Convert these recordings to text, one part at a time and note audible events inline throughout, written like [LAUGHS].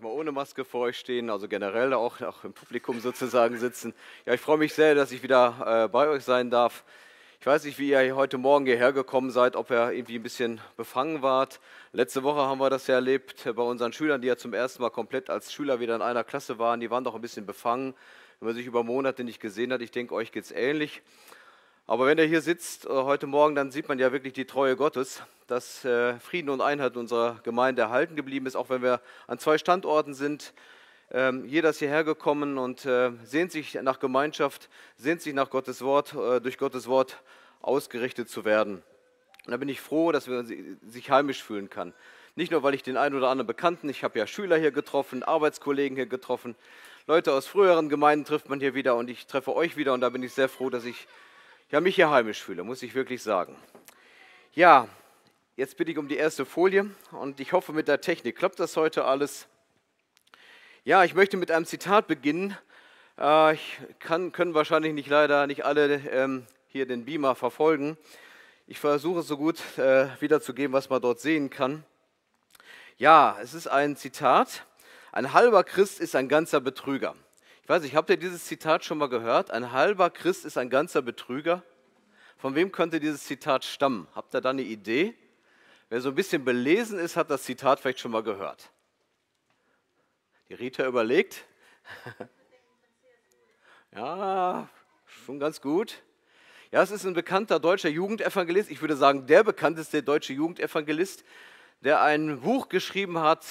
nicht mal ohne Maske vor euch stehen, also generell auch, auch im Publikum sozusagen sitzen. Ja, ich freue mich sehr, dass ich wieder äh, bei euch sein darf. Ich weiß nicht, wie ihr heute Morgen hierher gekommen seid, ob ihr irgendwie ein bisschen befangen wart. Letzte Woche haben wir das ja erlebt äh, bei unseren Schülern, die ja zum ersten Mal komplett als Schüler wieder in einer Klasse waren. Die waren doch ein bisschen befangen, wenn man sich über Monate nicht gesehen hat. Ich denke, euch geht es ähnlich. Aber wenn er hier sitzt äh, heute Morgen, dann sieht man ja wirklich die Treue Gottes, dass äh, Frieden und Einheit unserer Gemeinde erhalten geblieben ist, auch wenn wir an zwei Standorten sind. Ähm, jeder ist hierher gekommen und äh, sehnt sich nach Gemeinschaft, sehnt sich nach Gottes Wort, durch Gottes Wort ausgerichtet zu werden. Und da bin ich froh, dass man sich heimisch fühlen kann. Nicht nur, weil ich den einen oder anderen Bekannten, ich habe ja Schüler hier getroffen, Arbeitskollegen hier getroffen, Leute aus früheren Gemeinden trifft man hier wieder und ich treffe euch wieder und da bin ich sehr froh, dass ich ja, mich hier heimisch fühle, muss ich wirklich sagen. Ja, jetzt bitte ich um die erste Folie und ich hoffe mit der Technik. Klappt das heute alles? Ja, ich möchte mit einem Zitat beginnen. Äh, ich kann, können wahrscheinlich nicht leider nicht alle ähm, hier den Beamer verfolgen. Ich versuche so gut äh, wiederzugeben, was man dort sehen kann. Ja, es ist ein Zitat. Ein halber Christ ist ein ganzer Betrüger. Ich weiß nicht, habt ihr dieses Zitat schon mal gehört? Ein halber Christ ist ein ganzer Betrüger. Von wem könnte dieses Zitat stammen? Habt ihr da eine Idee? Wer so ein bisschen belesen ist, hat das Zitat vielleicht schon mal gehört. Die Rita überlegt. [LAUGHS] ja, schon ganz gut. Ja, es ist ein bekannter deutscher Jugendevangelist. Ich würde sagen, der bekannteste deutsche Jugendevangelist, der ein Buch geschrieben hat,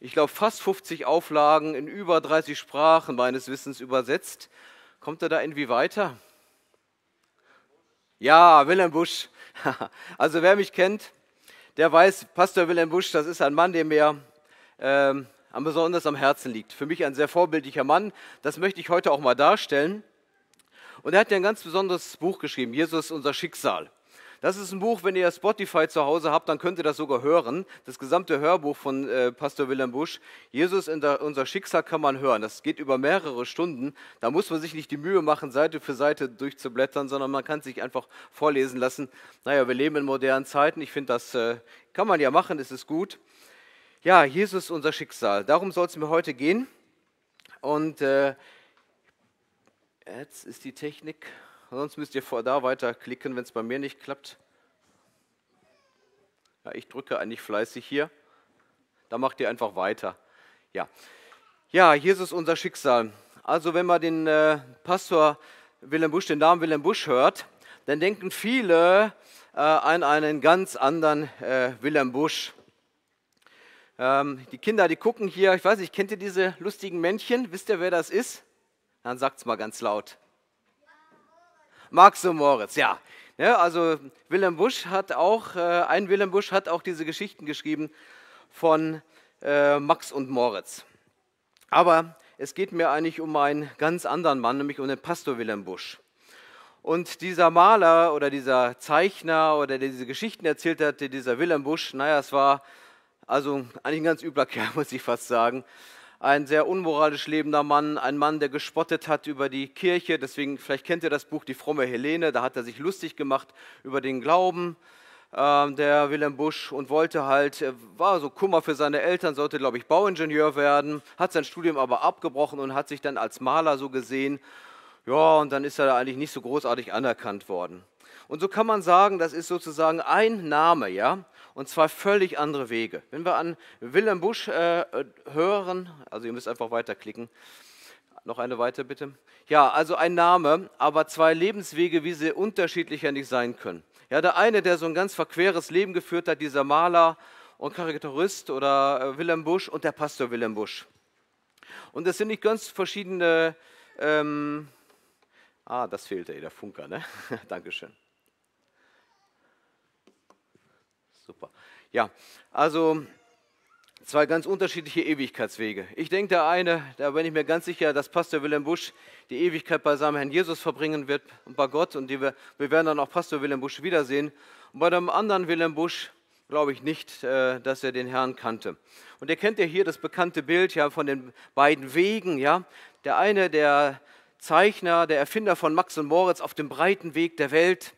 ich glaube, fast 50 Auflagen in über 30 Sprachen meines Wissens übersetzt. Kommt er da irgendwie weiter? Ja, Wilhelm Busch. [LAUGHS] Also wer mich kennt, der weiß, Pastor Wilhelm Busch, das ist ein Mann, der mir ähm, besonders am Herzen liegt. Für mich ein sehr vorbildlicher Mann. Das möchte ich heute auch mal darstellen. Und er hat ja ein ganz besonderes Buch geschrieben, Jesus unser Schicksal. Das ist ein Buch, wenn ihr Spotify zu Hause habt, dann könnt ihr das sogar hören. Das gesamte Hörbuch von äh, Pastor Wilhelm Busch. Jesus, der, unser Schicksal kann man hören. Das geht über mehrere Stunden. Da muss man sich nicht die Mühe machen, Seite für Seite durchzublättern, sondern man kann sich einfach vorlesen lassen. Naja, wir leben in modernen Zeiten. Ich finde, das äh, kann man ja machen, es ist gut. Ja, Jesus, unser Schicksal. Darum soll es mir heute gehen. Und äh, jetzt ist die Technik sonst müsst ihr da weiter klicken, wenn es bei mir nicht klappt. Ja, ich drücke eigentlich fleißig hier. Da macht ihr einfach weiter. Ja, ja Jesus unser Schicksal. Also wenn man den äh, Pastor Willem Busch, den Namen Willem Busch hört, dann denken viele äh, an einen ganz anderen äh, Wilhelm Busch. Ähm, die Kinder, die gucken hier, ich weiß nicht, kennt ihr diese lustigen Männchen? Wisst ihr, wer das ist? Dann sagt's mal ganz laut. Max und Moritz, ja. ja ne, also Wilhelm Busch hat auch, äh, ein Willem Busch hat auch diese Geschichten geschrieben von äh, Max und Moritz. Aber es geht mir eigentlich um einen ganz anderen Mann, nämlich um den Pastor Willem Busch. Und dieser Maler oder dieser Zeichner oder der diese Geschichten erzählt hatte, dieser Willem Busch, naja, es war also eigentlich ein ganz übler Kerl, [LAUGHS] muss ich fast sagen ein sehr unmoralisch lebender Mann, ein Mann, der gespottet hat über die Kirche. Deswegen, vielleicht kennt ihr das Buch Die fromme Helene, da hat er sich lustig gemacht über den Glauben. Ähm, der Wilhelm Busch und wollte halt, war so Kummer für seine Eltern, sollte, glaube ich, Bauingenieur werden, hat sein Studium aber abgebrochen und hat sich dann als Maler so gesehen. Ja, und dann ist er da eigentlich nicht so großartig anerkannt worden. Und so kann man sagen, das ist sozusagen ein Name, ja und zwar völlig andere Wege. Wenn wir an Willem Busch äh, äh, hören, also ihr müsst einfach weiterklicken. Noch eine weiter bitte. Ja, also ein Name, aber zwei Lebenswege, wie sie unterschiedlicher nicht sein können. Ja, der eine, der so ein ganz verqueres Leben geführt hat, dieser Maler und Karikaturist oder äh, Willem Busch und der Pastor Willem Busch. Und das sind nicht ganz verschiedene. Ähm, ah, das fehlte, der Funker, ne? [LAUGHS] Dankeschön. Super. Ja, also zwei ganz unterschiedliche Ewigkeitswege. Ich denke, der eine, da bin ich mir ganz sicher, dass Pastor Wilhelm Busch die Ewigkeit bei seinem Herrn Jesus verbringen wird und bei Gott. Und die, wir werden dann auch Pastor Wilhelm Busch wiedersehen. Und bei dem anderen Wilhelm Busch glaube ich nicht, äh, dass er den Herrn kannte. Und ihr kennt ja hier das bekannte Bild ja von den beiden Wegen. Ja, der eine, der Zeichner, der Erfinder von Max und Moritz auf dem breiten Weg der Welt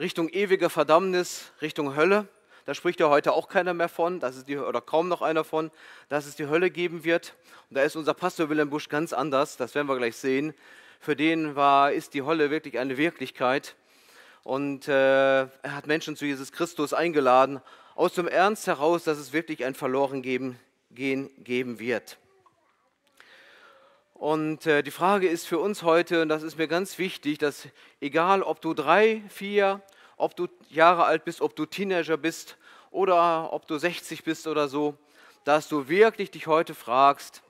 Richtung ewige Verdammnis, Richtung Hölle. Da spricht ja heute auch keiner mehr von, dass es die, oder kaum noch einer von, dass es die Hölle geben wird. Und da ist unser Pastor Willem Busch ganz anders, das werden wir gleich sehen. Für den war, ist die Hölle wirklich eine Wirklichkeit. Und äh, er hat Menschen zu Jesus Christus eingeladen, aus dem Ernst heraus, dass es wirklich ein Verlorengehen geben wird. Und äh, die Frage ist für uns heute, und das ist mir ganz wichtig, dass egal ob du drei, vier, ob du Jahre alt bist, ob du Teenager bist oder ob du 60 bist oder so, dass du wirklich dich heute fragst,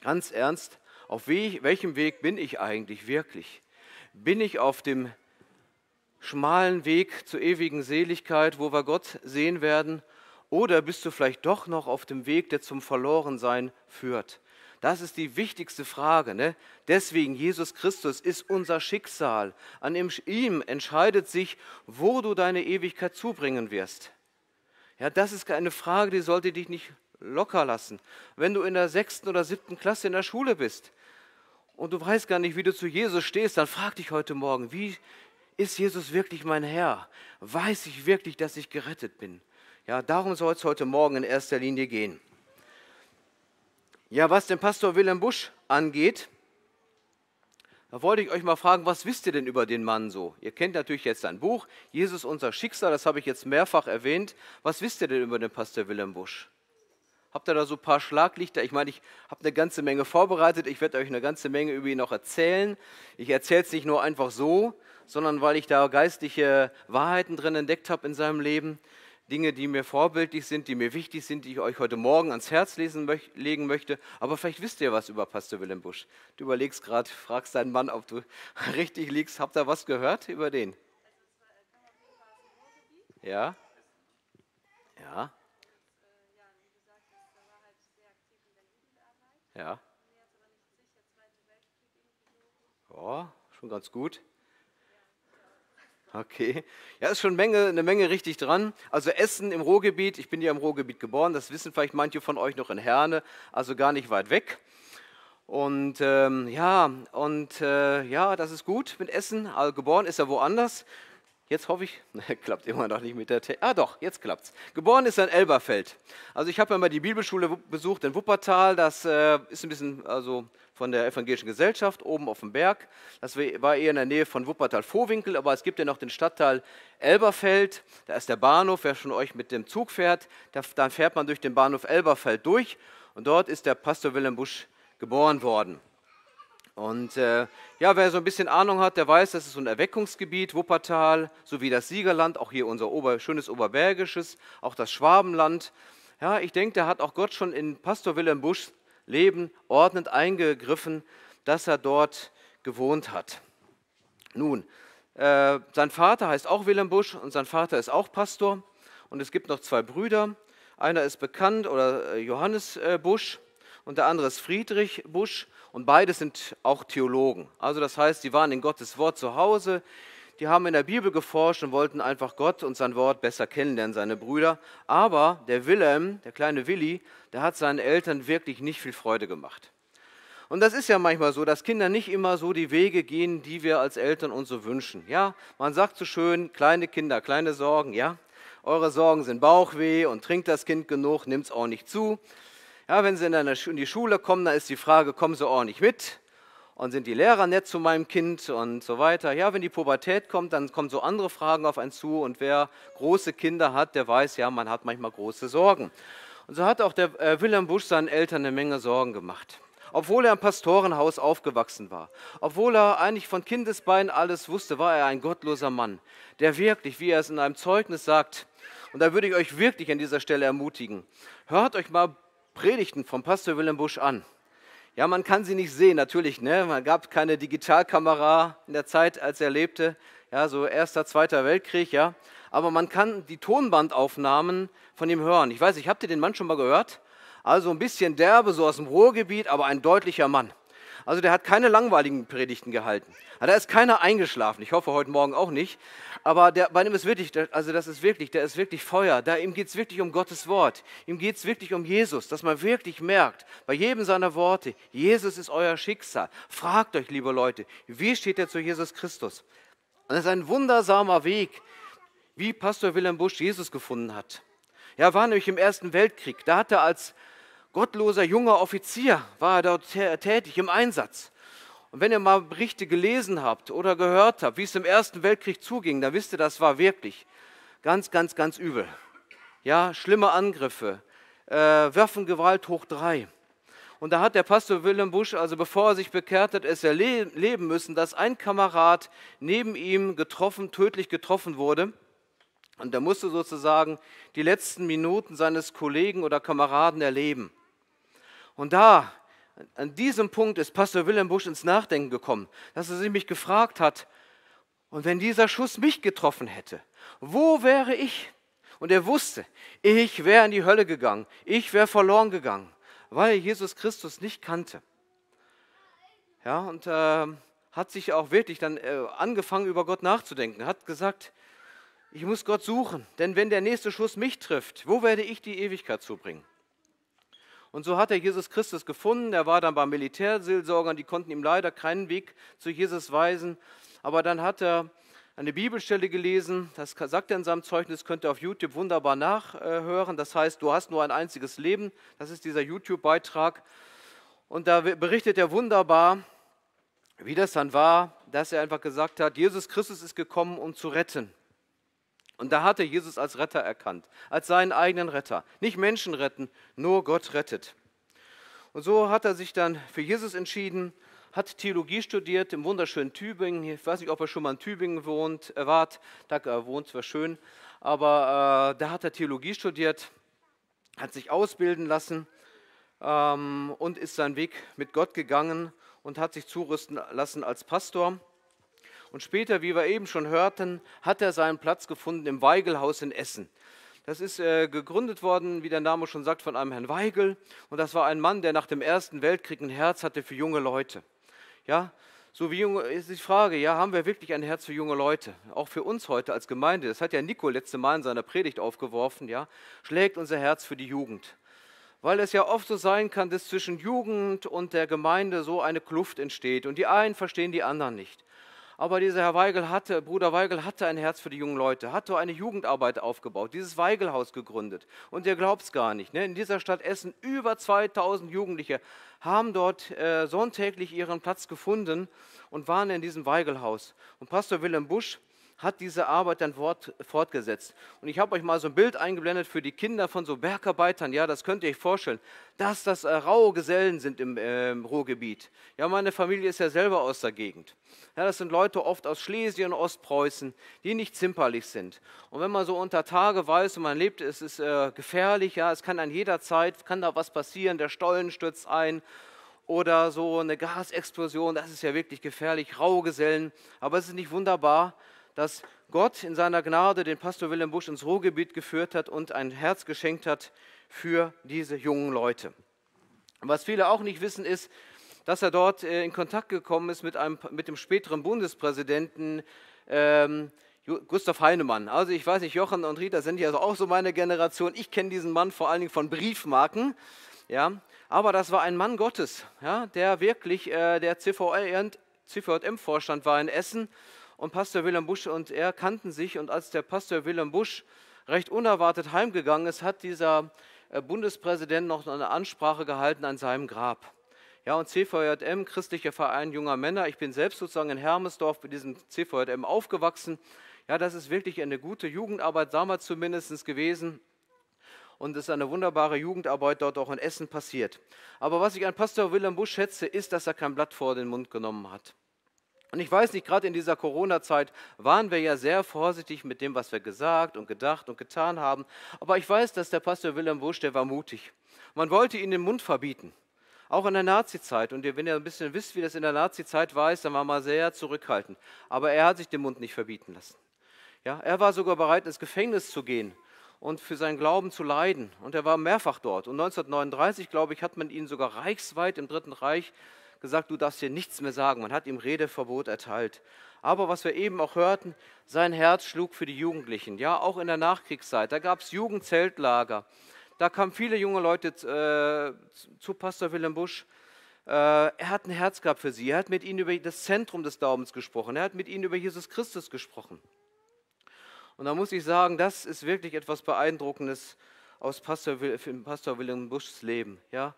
ganz ernst, auf welchem Weg bin ich eigentlich wirklich? Bin ich auf dem schmalen Weg zur ewigen Seligkeit, wo wir Gott sehen werden? Oder bist du vielleicht doch noch auf dem Weg, der zum Verlorensein führt? Das ist die wichtigste Frage. Ne? Deswegen, Jesus Christus ist unser Schicksal. An ihm entscheidet sich, wo du deine Ewigkeit zubringen wirst. Ja, das ist eine Frage, die sollte dich nicht locker lassen. Wenn du in der sechsten oder siebten Klasse in der Schule bist und du weißt gar nicht, wie du zu Jesus stehst, dann frag dich heute Morgen, wie ist Jesus wirklich mein Herr? Weiß ich wirklich, dass ich gerettet bin? Ja, darum soll es heute Morgen in erster Linie gehen. Ja, was den Pastor Wilhelm Busch angeht, da wollte ich euch mal fragen, was wisst ihr denn über den Mann so? Ihr kennt natürlich jetzt sein Buch, Jesus unser Schicksal, das habe ich jetzt mehrfach erwähnt. Was wisst ihr denn über den Pastor Wilhelm Busch? Habt ihr da so ein paar Schlaglichter? Ich meine, ich habe eine ganze Menge vorbereitet. Ich werde euch eine ganze Menge über ihn noch erzählen. Ich erzähle es nicht nur einfach so, sondern weil ich da geistliche Wahrheiten drin entdeckt habe in seinem Leben. Dinge, die mir vorbildlich sind, die mir wichtig sind, die ich euch heute Morgen ans Herz lesen, möch, legen möchte. Aber vielleicht wisst ihr was über Pastor Willem Busch. Du überlegst gerade, fragst deinen Mann, ob du [LAUGHS] richtig liegst. Habt ihr was gehört über den? Ja? Ja? Ja? Ja, schon ganz gut. Okay. Ja, ist schon Menge, eine Menge richtig dran. Also Essen im Ruhrgebiet, ich bin ja im Ruhrgebiet geboren, das wissen vielleicht manche von euch noch in Herne, also gar nicht weit weg. Und ähm, ja, und äh, ja, das ist gut mit Essen. Also geboren ist er woanders. Jetzt hoffe ich, [LAUGHS] klappt immer noch nicht mit der Technik. Ah doch, jetzt klappt's. Geboren ist er in Elberfeld. Also ich habe ja mal die Bibelschule besucht in Wuppertal. Das äh, ist ein bisschen also von der evangelischen Gesellschaft oben auf dem Berg. Das war eher in der Nähe von Wuppertal-Vorwinkel, aber es gibt ja noch den Stadtteil Elberfeld. Da ist der Bahnhof, wer schon euch mit dem Zug fährt, da, dann fährt man durch den Bahnhof Elberfeld durch. Und dort ist der Pastor Wilhelm Busch geboren worden. Und äh, ja, wer so ein bisschen Ahnung hat, der weiß, das ist so ein Erweckungsgebiet, Wuppertal, sowie das Siegerland, auch hier unser Ober, schönes Oberbergisches, auch das Schwabenland. Ja, ich denke, da hat auch Gott schon in Pastor Wilhelm Buschs Leben ordnend eingegriffen, dass er dort gewohnt hat. Nun, äh, sein Vater heißt auch Wilhelm Busch und sein Vater ist auch Pastor. Und es gibt noch zwei Brüder. Einer ist bekannt, oder äh, Johannes äh, Busch, und der andere ist Friedrich Busch und beide sind auch Theologen. Also das heißt, die waren in Gottes Wort zu Hause, die haben in der Bibel geforscht und wollten einfach Gott und sein Wort besser kennenlernen, seine Brüder. Aber der Willem, der kleine Willi, der hat seinen Eltern wirklich nicht viel Freude gemacht. Und das ist ja manchmal so, dass Kinder nicht immer so die Wege gehen, die wir als Eltern uns so wünschen. Ja, man sagt so schön, kleine Kinder, kleine Sorgen, ja. Eure Sorgen sind Bauchweh und trinkt das Kind genug, nimmt es auch nicht zu. Ja, wenn sie in, die Schule kommen, dann ist die Frage, kommen sie ordentlich mit? Und sind die Lehrer nett zu meinem Kind und so weiter? Ja, wenn die Pubertät kommt, dann kommen so andere Fragen auf einen zu. Und wer große Kinder hat, der weiß, ja, man hat manchmal große Sorgen. Und so hat auch der äh, Wilhelm Busch seinen Eltern eine Menge Sorgen gemacht obwohl er im Pastorenhaus aufgewachsen war, obwohl er eigentlich von Kindesbeinen alles wusste, war er ein gottloser Mann, der wirklich, wie er es in einem Zeugnis sagt, und da würde ich euch wirklich an dieser Stelle ermutigen, hört euch mal Predigten vom Pastor Willem Busch an. Ja, man kann sie nicht sehen, natürlich. Ne? Man gab keine Digitalkamera in der Zeit, als er lebte. Ja, so erster, zweiter Weltkrieg, ja. Aber man kann die Tonbandaufnahmen von ihm hören. Ich weiß nicht, habt ihr den Mann schon mal gehört? Also ein bisschen derbe, so aus dem Ruhrgebiet, aber ein deutlicher Mann. Also der hat keine langweiligen Predigten gehalten. Also da ist keiner eingeschlafen. Ich hoffe heute Morgen auch nicht. Aber der, bei ihm ist wirklich, also das ist wirklich, der ist wirklich Feuer. Da, ihm geht es wirklich um Gottes Wort. Ihm geht es wirklich um Jesus, dass man wirklich merkt, bei jedem seiner Worte, Jesus ist euer Schicksal. Fragt euch, liebe Leute, wie steht er zu Jesus Christus? Das ist ein wundersamer Weg, wie Pastor Wilhelm Busch Jesus gefunden hat. Er war nämlich im Ersten Weltkrieg. Da hat er als gottloser junger Offizier war er dort tätig im Einsatz. Und wenn ihr mal Berichte gelesen habt oder gehört habt, wie es im Ersten Weltkrieg zuging, dann wisst ihr, das war wirklich ganz, ganz, ganz übel. Ja, schlimme Angriffe, äh, Waffengewalt hoch drei. Und da hat der Pastor Willem Busch, also bevor er sich bekehrt hat, es erleben müssen, dass ein Kamerad neben ihm getroffen, tödlich getroffen wurde. Und er musste sozusagen die letzten Minuten seines Kollegen oder Kameraden erleben. Und da, an diesem Punkt ist Pastor Willem Busch ins Nachdenken gekommen, dass er sich mich gefragt hat, und wenn dieser Schuss mich getroffen hätte, wo wäre ich? Und er wusste, ich wäre in die Hölle gegangen, ich wäre verloren gegangen, weil er Jesus Christus nicht kannte. Ja, und äh, hat sich auch wirklich dann äh, angefangen, über Gott nachzudenken, hat gesagt, ich muss Gott suchen, denn wenn der nächste Schuss mich trifft, wo werde ich die Ewigkeit zubringen? Und so hat er Jesus Christus gefunden. Er war dann bei Militärseelsorgern, die konnten ihm leider keinen Weg zu Jesus weisen. Aber dann hat er eine Bibelstelle gelesen, das sagt er in seinem Zeugnis, könnt ihr auf YouTube wunderbar nachhören. Das heißt, du hast nur ein einziges Leben. Das ist dieser YouTube-Beitrag. Und da berichtet er wunderbar, wie das dann war, dass er einfach gesagt hat, Jesus Christus ist gekommen, um zu retten. Und da hat er Jesus als Retter erkannt, als seinen eigenen Retter. Nicht Menschen retten, nur Gott rettet. Und so hat er sich dann für Jesus entschieden, hat Theologie studiert im wunderschönen Tübingen. Ich weiß nicht, ob er schon mal in Tübingen wohnt, äh, wart. Da äh, wohnt zwar schön, aber äh, da hat er Theologie studiert, hat sich ausbilden lassen ähm, und ist seinen Weg mit Gott gegangen und hat sich zurüsten lassen als Pastor. Und später, wie wir eben schon hörten, hat er seinen Platz gefunden im Weigelhaus in Essen. Das ist äh, gegründet worden, wie der Name schon sagt, von einem Herrn Weigel. Und das war ein Mann, der nach dem Ersten Weltkrieg ein Herz hatte für junge Leute. Ja, so wie junge, ist die Frage, ja, haben wir wirklich ein Herz für junge Leute? Auch für uns heute als Gemeinde. Das hat ja Nico letzte Mal in seiner Predigt aufgeworfen, ja. Schlägt unser Herz für die Jugend. Weil es ja oft so sein kann, dass zwischen Jugend und der Gemeinde so eine Kluft entsteht und die einen verstehen die anderen nicht. Aber dieser Herr Weigel hatte, Bruder Weigel hatte ein Herz für die jungen Leute, hatte eine Jugendarbeit aufgebaut, dieses Weigelhaus gegründet. Und ihr glaubt es gar nicht, ne? in dieser Stadt Essen über 2000 Jugendliche haben dort äh, sonntäglich ihren Platz gefunden und waren in diesem Weigelhaus. Und Pastor Willem Busch, hat diese Arbeit dann fortgesetzt. Und ich habe euch mal so ein Bild eingeblendet für die Kinder von so Bergarbeitern. Ja, das könnt ihr euch vorstellen, dass das äh, raue Gesellen sind im äh, Ruhrgebiet. Ja, meine Familie ist ja selber aus der Gegend. Ja, das sind Leute oft aus Schlesien, Ostpreußen, die nicht zimperlich sind. Und wenn man so unter Tage weiß und man lebt, es ist äh, gefährlich, ja, es kann an jeder Zeit, kann da was passieren, der Stollen stürzt ein oder so eine Gasexplosion, das ist ja wirklich gefährlich, raue Gesellen. Aber es ist nicht wunderbar, dass Gott in seiner Gnade den Pastor Wilhelm Busch ins Ruhrgebiet geführt hat und ein Herz geschenkt hat für diese jungen Leute. Was viele auch nicht wissen ist, dass er dort äh, in Kontakt gekommen ist mit, einem, mit dem späteren Bundespräsidenten ähm, Gustav Heinemann. Also ich weiß nicht, Jochen und Rita sind ja also auch so meine Generation. Ich kenne diesen Mann vor allen Dingen von Briefmarken. Ja, aber das war ein Mann Gottes, ja, der wirklich äh, der CVM-Vorstand war in Essen und Pastor Wilhelm Busch und er kannten sich. Und als der Pastor Wilhelm Busch recht unerwartet heimgegangen ist, hat dieser äh, Bundespräsident noch eine Ansprache gehalten an seinem Grab. Ja, und CVJM, christlicher Verein junger Männer. Ich bin selbst sozusagen in Hermesdorf bei diesem CVJM aufgewachsen. Ja, das ist wirklich eine gute Jugendarbeit, damals zumindest gewesen. Und es ist eine wunderbare Jugendarbeit dort auch in Essen passiert. Aber was ich an Pastor Willem Busch schätze, ist, dass er kein Blatt vor den Mund genommen hat. Und ich weiß nicht, gerade in dieser Corona-Zeit waren wir ja sehr vorsichtig mit dem, was wir gesagt und gedacht und getan haben. Aber ich weiß, dass der Pastor Wilhelm Busch, der war mutig. Man wollte ihn den Mund verbieten. Auch in der Nazi-Zeit. Und wenn ihr ein bisschen wisst, wie das in der Nazi-Zeit war, dann war man sehr zurückhaltend. Aber er hat sich den Mund nicht verbieten lassen. Ja, er war sogar bereit, ins Gefängnis zu gehen, und für seinen Glauben zu leiden. Und er war mehrfach dort. Und 1939, glaube ich, hat man ihn sogar reichsweit im Dritten Reich gesagt, du darfst hier nichts mehr sagen. Man hat ihm Redeverbot erteilt. Aber was wir eben auch hörten, sein Herz schlug für die Jugendlichen. Ja, auch in der Nachkriegszeit. Da gab es Jugendzeltlager. Da kamen viele junge Leute äh, zu Pastor Willem Busch. Äh, er hat ein Herz gehabt für sie. Er hat mit ihnen über das Zentrum des Daumens gesprochen. Er hat mit ihnen über Jesus Christus gesprochen. Und da muss ich sagen, das ist wirklich etwas Beeindruckendes aus Pastor, Pastor Wilhelm Buschs Leben. Ja?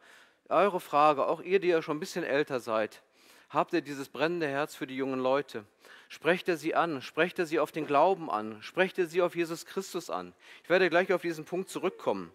eure Frage, auch ihr, die ja schon ein bisschen älter seid, habt ihr dieses brennende Herz für die jungen Leute? Sprecht ihr sie an? Sprecht ihr sie auf den Glauben an? Sprecht ihr sie auf Jesus Christus an? Ich werde gleich auf diesen Punkt zurückkommen.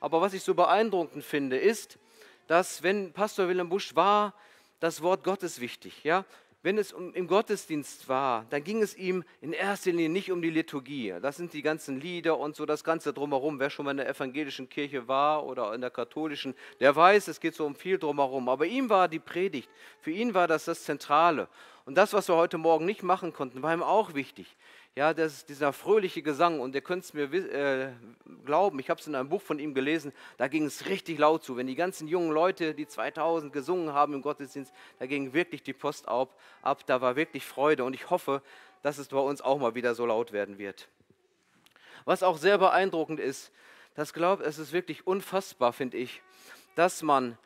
Aber was ich so beeindruckend finde, ist, dass wenn Pastor Willem Busch war, das Wort Gottes wichtig. Ja? wenn es um, im Gottesdienst war, dann ging es ihm in erster Linie nicht um die Liturgie. Das sind die ganzen Lieder und so das Ganze drumherum. Wer schon mal in der evangelischen Kirche war oder in der katholischen, der weiß, es geht so um viel drumherum. Aber ihm war die Predigt, für ihn war das das Zentrale. Und das, was wir heute Morgen nicht machen konnten, war ihm auch wichtig. Ja, das ist dieser fröhliche Gesang und ihr könnt es mir äh, glauben, ich habe es in einem Buch von ihm gelesen, da ging es richtig laut zu. Wenn die ganzen jungen Leute, die 2000 gesungen haben im Gottesdienst, da ging wirklich die Post ab, ab da war wirklich Freude und ich hoffe, dass es bei uns auch mal wieder so laut werden wird. Was auch sehr beeindruckend ist, das glaube es ist wirklich unfassbar, finde ich, dass man,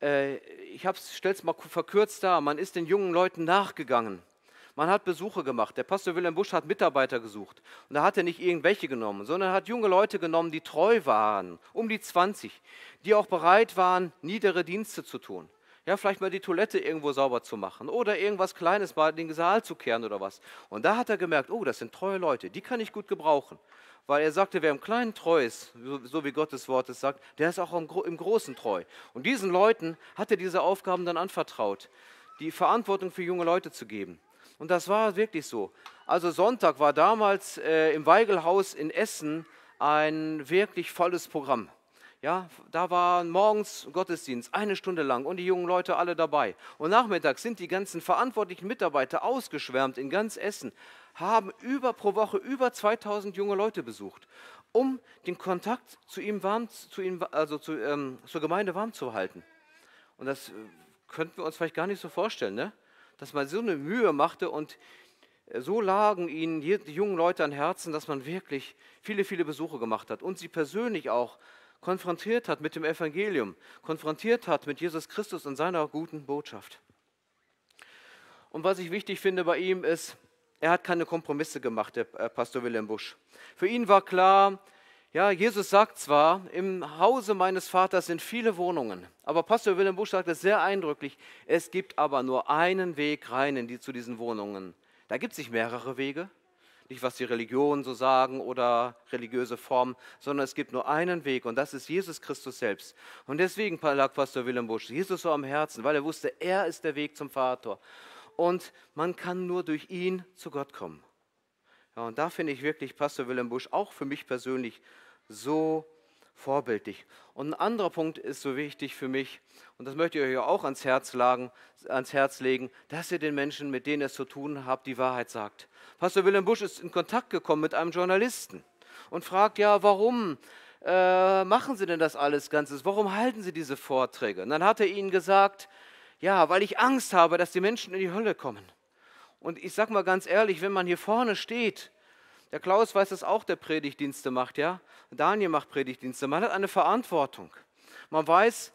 äh, ich stelle es mal verkürzt dar, man ist den jungen Leuten nachgegangen. Man hat Besuche gemacht. Der Pastor Wilhelm Busch hat Mitarbeiter gesucht. Und da hat er nicht irgendwelche genommen, sondern hat junge Leute genommen, die treu waren, um die 20, die auch bereit waren, niedere Dienste zu tun. Ja, vielleicht mal die Toilette irgendwo sauber zu machen oder irgendwas Kleines mal in den Saal zu kehren oder was. Und da hat er gemerkt, oh, das sind treue Leute, die kann ich gut gebrauchen. Weil er sagte, wer im Kleinen treu ist, so wie Gottes Wort es sagt, der ist auch im Großen treu. Und diesen Leuten hat er diese Aufgaben dann anvertraut, die Verantwortung für junge Leute zu geben. Und das war wirklich so. Also Sonntag war damals äh, im Weigelhaus in Essen ein wirklich volles Programm. Ja, da war morgens Gottesdienst, eine Stunde lang und die jungen Leute alle dabei. Und nachmittags sind die ganzen verantwortlichen Mitarbeiter ausgeschwärmt in ganz Essen, haben über pro Woche über 2000 junge Leute besucht, um den Kontakt zu ihm warm, zu ihm, also zu, ähm, zur Gemeinde warm zu halten. Und das äh, könnten wir uns vielleicht gar nicht so vorstellen, ne? dass man so eine Mühe machte und äh, so lagen ihnen die jungen Leute an Herzen, dass man wirklich viele, viele Besuche gemacht hat und sie persönlich auch konfrontiert hat mit dem Evangelium, konfrontiert hat mit Jesus Christus und seiner guten Botschaft. Und was ich wichtig finde bei ihm ist, er hat keine Kompromisse gemacht, der äh, Pastor Wilhelm Busch. Für ihn war klar, ja, Jesus sagt zwar, im Hause meines Vaters sind viele Wohnungen, aber Pastor Willem Busch sagt es sehr eindrücklich, es gibt aber nur einen Weg rein in die, zu diesen Wohnungen. Da gibt es nicht mehrere Wege, nicht was die Religionen so sagen oder religiöse Formen, sondern es gibt nur einen Weg und das ist Jesus Christus selbst. Und deswegen lag Pastor Willem Busch Jesus so am Herzen, weil er wusste, er ist der Weg zum Vater. Und man kann nur durch ihn zu Gott kommen. Und da finde ich wirklich Pastor Willem Busch auch für mich persönlich so vorbildlich. Und ein anderer Punkt ist so wichtig für mich, und das möchte ich euch auch ans Herz, lagen, ans Herz legen, dass ihr den Menschen, mit denen ihr es zu tun habt, die Wahrheit sagt. Pastor Willem Busch ist in Kontakt gekommen mit einem Journalisten und fragt, ja, warum äh, machen Sie denn das alles Ganzes? Warum halten Sie diese Vorträge? Und dann hat er ihnen gesagt, ja, weil ich Angst habe, dass die Menschen in die Hölle kommen. Und ich sage mal ganz ehrlich, wenn man hier vorne steht, der Klaus weiß das auch, der Predigtdienste macht, ja? Daniel macht Predigtdienste. Man hat eine Verantwortung. Man weiß,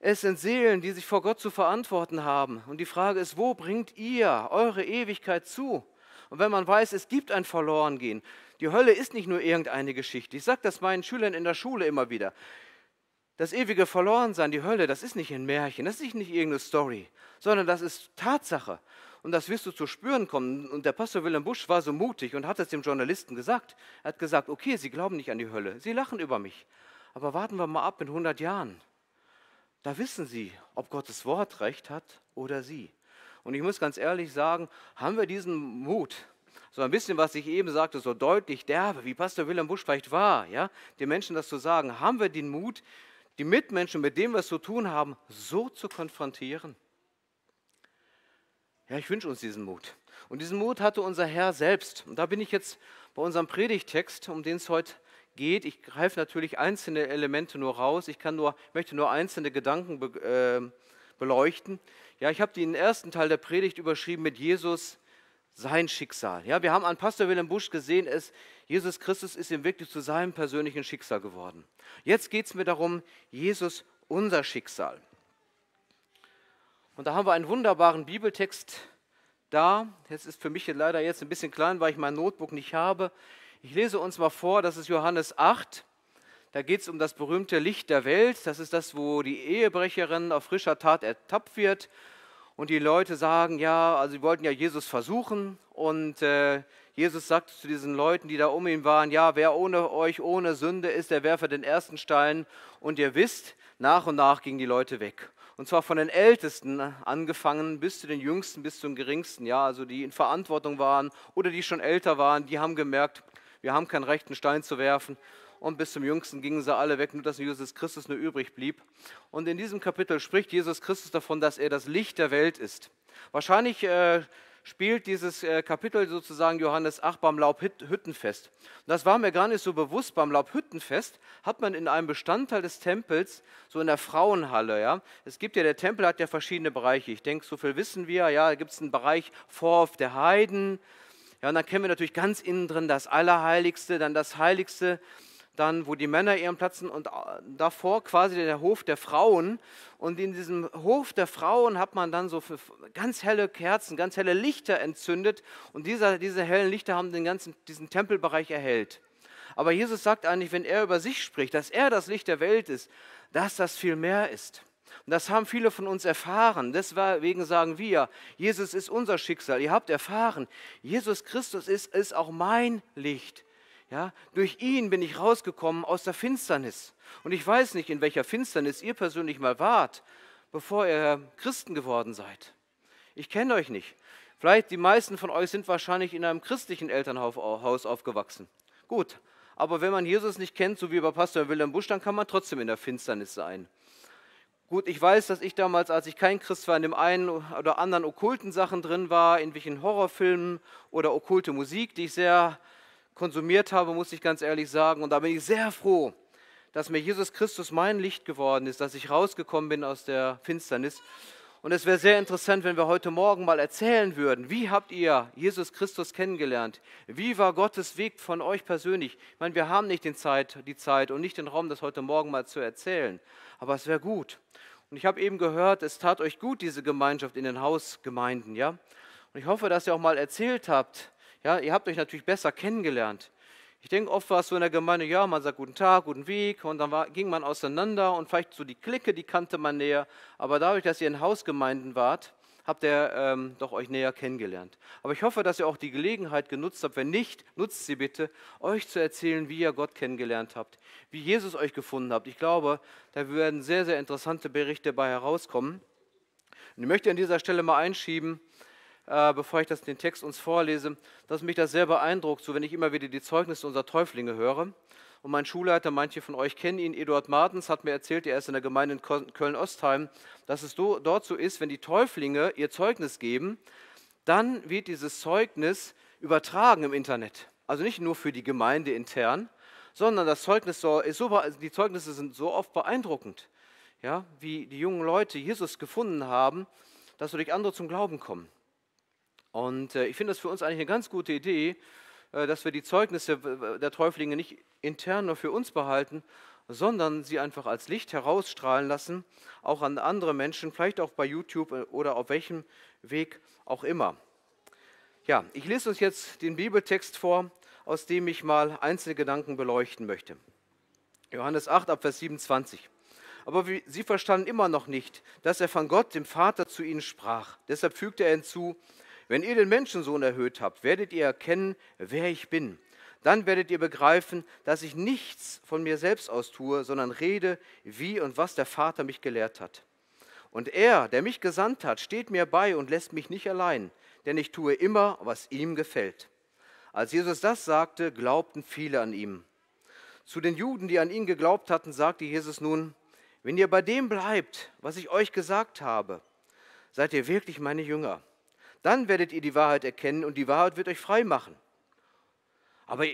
es sind Seelen, die sich vor Gott zu verantworten haben. Und die Frage ist, wo bringt ihr eure Ewigkeit zu? Und wenn man weiß, es gibt ein Verlorengehen, die Hölle ist nicht nur irgendeine Geschichte. Ich sage das meinen Schülern in der Schule immer wieder. Das ewige Verlorensein, die Hölle, das ist nicht ein Märchen, das ist nicht irgendeine Story, sondern das ist Tatsache und das wirst du zu spüren kommen. Und der Pastor Willem Busch war so mutig und hat es dem Journalisten gesagt. Er hat gesagt, okay, Sie glauben nicht an die Hölle, Sie lachen über mich, aber warten wir mal ab in 100 Jahren. Da wissen Sie, ob Gottes Wort recht hat oder Sie. Und ich muss ganz ehrlich sagen, haben wir diesen Mut, so ein bisschen, was ich eben sagte, so deutlich derbe, wie Pastor Willem Busch vielleicht war, ja, den Menschen das zu sagen, haben wir den Mut, die Mitmenschen mit dem, es zu tun haben, so zu konfrontieren? Ja, ich wünsche uns diesen Mut. Und diesen Mut hatte unser Herr selbst. Und da bin ich jetzt bei unserem Predigtext, um den es heute geht. Ich greife natürlich einzelne Elemente nur raus. Ich kann nur, möchte nur einzelne Gedanken be, äh, beleuchten. Ja, ich habe den ersten Teil der Predigt überschrieben mit Jesus, sein Schicksal. Ja, wir haben an Pastor Willem Busch gesehen, es, Jesus Christus ist ihm wirklich zu seinem persönlichen Schicksal geworden. Jetzt geht es mir darum, Jesus, unser Schicksal. Und da haben wir einen wunderbaren Bibeltext da. Das ist für mich leider jetzt ein bisschen klein, weil ich mein Notebook nicht habe. Ich lese uns mal vor, das ist Johannes 8. Da geht es um das berühmte Licht der Welt. Das ist das, wo die Ehebrecherin auf frischer Tat ertappt wird. Und die Leute sagen, ja, also sie wollten ja Jesus versuchen. Und äh, Jesus sagt zu diesen Leuten, die da um ihn waren, ja, wer ohne euch ohne Sünde ist, der werfe den ersten Stein. Und ihr wisst, nach und nach gingen die Leute weg. Und zwar von den Ältesten angefangen bis zu den Jüngsten, bis zum Geringsten. Ja, also die in Verantwortung waren oder die schon älter waren, die haben gemerkt, wir haben keinen rechten Stein zu werfen. Und bis zum Jüngsten gingen sie alle weg, nur dass Jesus Christus nur übrig blieb. Und in diesem Kapitel spricht Jesus Christus davon, dass er das Licht der Welt ist. Wahrscheinlich äh, spielt dieses äh, Kapitel sozusagen Johannes 8 beim Laubhüttenfest. Und das war mir gar nicht so bewusst. Beim Laubhüttenfest hat man in einem Bestandteil des Tempels, so in der Frauenhalle, ja, es gibt ja, der Tempel hat ja verschiedene Bereiche. Ich denke, so viel wissen wir, ja, da gibt es einen Bereich Vorhof der Heiden. Ja, und dann kennen wir natürlich ganz innen drin das Allerheiligste, dann das Heiligste dann, wo die Männer ihren Platz sind und äh, davor quasi der Hof der Frauen. Und in diesem Hof der Frauen hat man dann so ganz helle Kerzen, ganz helle Lichter entzündet. Und dieser, diese hellen Lichter haben den ganzen, diesen Tempelbereich erhellt. Aber Jesus sagt eigentlich, wenn er über sich spricht, dass er das Licht der Welt ist, dass das viel mehr ist. Und das haben viele von uns erfahren. Deswegen sagen wir, Jesus ist unser Schicksal. Ihr habt erfahren, Jesus Christus ist, ist auch mein Licht. Ja, durch ihn bin ich rausgekommen aus der Finsternis. Und ich weiß nicht, in welcher Finsternis ihr persönlich mal wart, bevor ihr Christen geworden seid. Ich kenne euch nicht. Vielleicht die meisten von euch sind wahrscheinlich in einem christlichen Elternhaus aufgewachsen. Gut, aber wenn man Jesus nicht kennt, so wie bei Pastor Wilhelm Busch, dann kann man trotzdem in der Finsternis sein. Gut, ich weiß, dass ich damals, als ich kein Christ war, in dem einen oder anderen okkulten Sachen drin war, in welchen Horrorfilmen oder okkulte Musik, die ich sehr konsumiert habe, muss ich ganz ehrlich sagen. Und da bin ich sehr froh, dass mir Jesus Christus mein Licht geworden ist, dass ich rausgekommen bin aus der Finsternis. Und es wäre sehr interessant, wenn wir heute Morgen mal erzählen würden, wie habt ihr Jesus Christus kennengelernt? Wie war Gottes Weg von euch persönlich? Ich meine, wir haben nicht den Zeit, die Zeit und nicht den Raum, das heute Morgen mal zu erzählen. Aber es wäre gut. Und ich habe eben gehört, es tat euch gut, diese Gemeinschaft in den Hausgemeinden. Ja? Und ich hoffe, dass ihr auch mal erzählt habt, ja, ihr habt euch natürlich besser kennengelernt. Ich denke, oft war es so in der Gemeinde, ja, man sagt guten Tag, guten Weg und dann war, ging man auseinander und vielleicht so die Clique, die kannte man näher. Aber dadurch, dass ihr in Hausgemeinden wart, habt ihr ähm, doch euch näher kennengelernt. Aber ich hoffe, dass ihr auch die Gelegenheit genutzt habt. Wenn nicht, nutzt sie bitte, euch zu erzählen, wie ihr Gott kennengelernt habt, wie Jesus euch gefunden habt. Ich glaube, da werden sehr, sehr interessante Berichte dabei herauskommen. Und ich möchte an dieser Stelle mal einschieben, äh, bevor ich das, den Text uns vorlese, dass mich das sehr beeindruckt, so wenn ich immer wieder die Zeugnisse unserer Täuflinge höre. Und mein Schulleiter, manche von euch kennen ihn, Eduard Martens, hat mir erzählt, er ist in der Gemeinde in Köln-Ostheim, dass es dort so ist, wenn die Täuflinge ihr Zeugnis geben, dann wird dieses Zeugnis übertragen im Internet. Also nicht nur für die Gemeinde intern, sondern das Zeugnis soll, so, also die Zeugnisse sind so oft beeindruckend, ja, wie die jungen Leute Jesus gefunden haben, dass durch andere zum Glauben kommen. Und äh, ich finde das für uns eigentlich eine ganz gute Idee, äh, dass wir die Zeugnisse der Täuflinge nicht intern nur für uns behalten, sondern sie einfach als Licht herausstrahlen lassen, auch an andere Menschen, vielleicht auch bei YouTube äh, oder auf welchem Weg auch immer. Ja, ich lese uns jetzt den Bibeltext vor, aus dem ich mal einzelne Gedanken beleuchten möchte. Johannes 8 Abvers 27. Aber sie verstanden immer noch nicht, dass er von Gott, dem Vater, zu ihnen sprach. Deshalb fügte er hinzu, wenn ihr den Menschensohn erhöht habt, werdet ihr erkennen, wer ich bin. Dann werdet ihr begreifen, dass ich nichts von mir selbst aus tue, sondern rede, wie und was der Vater mich gelehrt hat. Und er, der mich gesandt hat, steht mir bei und lässt mich nicht allein, denn ich tue immer, was ihm gefällt. Als Jesus das sagte, glaubten viele an ihm. Zu den Juden, die an ihn geglaubt hatten, sagte Jesus nun, wenn ihr bei dem bleibt, was ich euch gesagt habe, seid ihr wirklich meine Jünger. Dann werdet ihr die Wahrheit erkennen und die Wahrheit wird euch frei machen. Aber,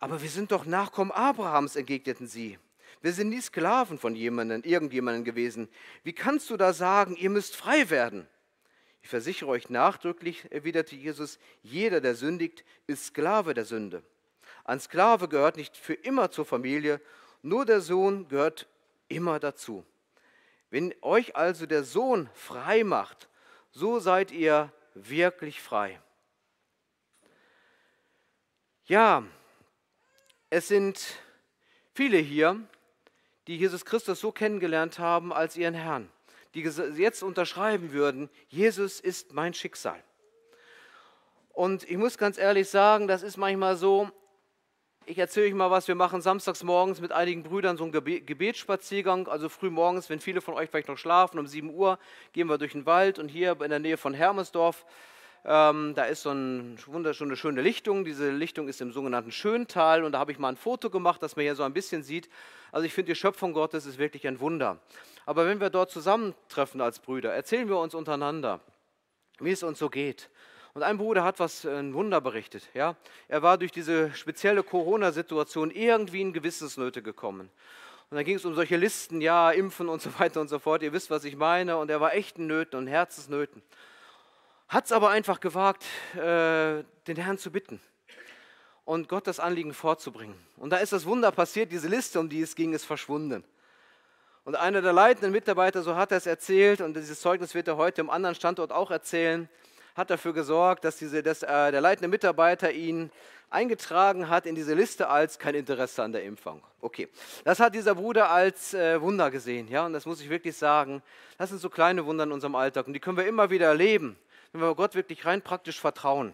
aber wir sind doch Nachkommen Abrahams, entgegneten sie. Wir sind nie Sklaven von jemandem, irgendjemandem gewesen. Wie kannst du da sagen, ihr müsst frei werden? Ich versichere euch nachdrücklich, erwiderte Jesus, jeder, der sündigt, ist Sklave der Sünde. Ein Sklave gehört nicht für immer zur Familie, nur der Sohn gehört immer dazu. Wenn euch also der Sohn frei macht, so seid ihr wirklich frei. Ja, es sind viele hier, die Jesus Christus so kennengelernt haben als ihren Herrn, die jetzt unterschreiben würden, Jesus ist mein Schicksal. Und ich muss ganz ehrlich sagen, das ist manchmal so, ich erzähle euch mal was, wir machen samstags morgens mit einigen Brüdern so einen Gebetsspaziergang, also früh morgens, wenn viele von euch vielleicht noch schlafen, um 7 Uhr gehen wir durch den Wald und hier in der Nähe von Hermesdorf, ähm, da ist so eine wunderschöne schöne Lichtung, diese Lichtung ist im sogenannten Schöntal und da habe ich mal ein Foto gemacht, dass man hier so ein bisschen sieht, also ich finde die Schöpfung Gottes ist wirklich ein Wunder. Aber wenn wir dort zusammentreffen als Brüder, erzählen wir uns untereinander, wie es uns so geht. Und ein Bruder hat was, äh, ein Wunder berichtet. Ja? Er war durch diese spezielle Corona-Situation irgendwie in Gewissensnöte gekommen. Und dann ging es um solche Listen, ja, Impfen und so weiter und so fort. Ihr wisst, was ich meine. Und er war echt in Nöten und Herzensnöten. Hat es aber einfach gewagt, äh, den Herrn zu bitten und Gott das Anliegen vorzubringen. Und da ist das Wunder passiert, diese Liste, um die es ging, ist verschwunden. Und einer der leitenden Mitarbeiter, so hat er es erzählt, und dieses Zeugnis wird er heute im anderen Standort auch erzählen, hat dafür gesorgt, dass, diese, dass äh, der leitende Mitarbeiter ihn eingetragen hat in diese Liste als kein Interesse an der Impfung. Okay, das hat dieser Bruder als äh, Wunder gesehen, ja, und das muss ich wirklich sagen. Das sind so kleine Wunder in unserem Alltag und die können wir immer wieder erleben, wenn wir Gott wirklich rein praktisch vertrauen.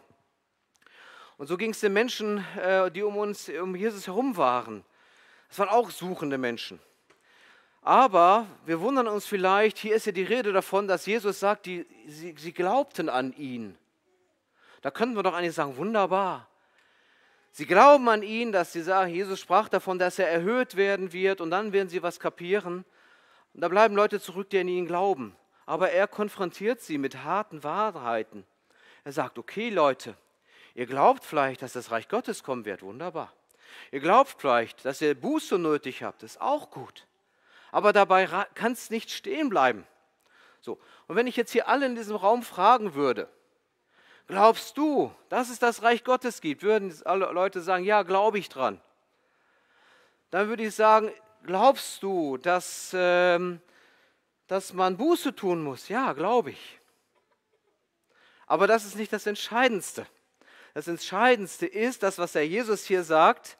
Und so ging es den Menschen, äh, die um uns, um Jesus herum waren. Das waren auch suchende Menschen. Aber wir wundern uns vielleicht, hier ist ja die Rede davon, dass Jesus sagt, die, sie, sie glaubten an ihn. Da könnten wir doch eigentlich sagen, wunderbar. Sie glauben an ihn, dass sie sagen, Jesus sprach davon, dass er erhöht werden wird und dann werden sie was kapieren. Und da bleiben Leute zurück, die an ihn glauben. Aber er konfrontiert sie mit harten Wahrheiten. Er sagt, okay Leute, ihr glaubt vielleicht, dass das Reich Gottes kommen wird, wunderbar. Ihr glaubt vielleicht, dass ihr Buße nötig habt, ist auch gut aber dabei kann es nicht stehen bleiben. So. Und wenn ich jetzt hier alle in diesem Raum fragen würde, glaubst du, dass es das Reich Gottes gibt, würden alle Leute sagen, ja, glaube ich dran. Dann würde ich sagen, glaubst du, dass, ähm, dass man Buße tun muss? Ja, glaube ich. Aber das ist nicht das Entscheidendste. Das Entscheidendste ist das, was der Jesus hier sagt,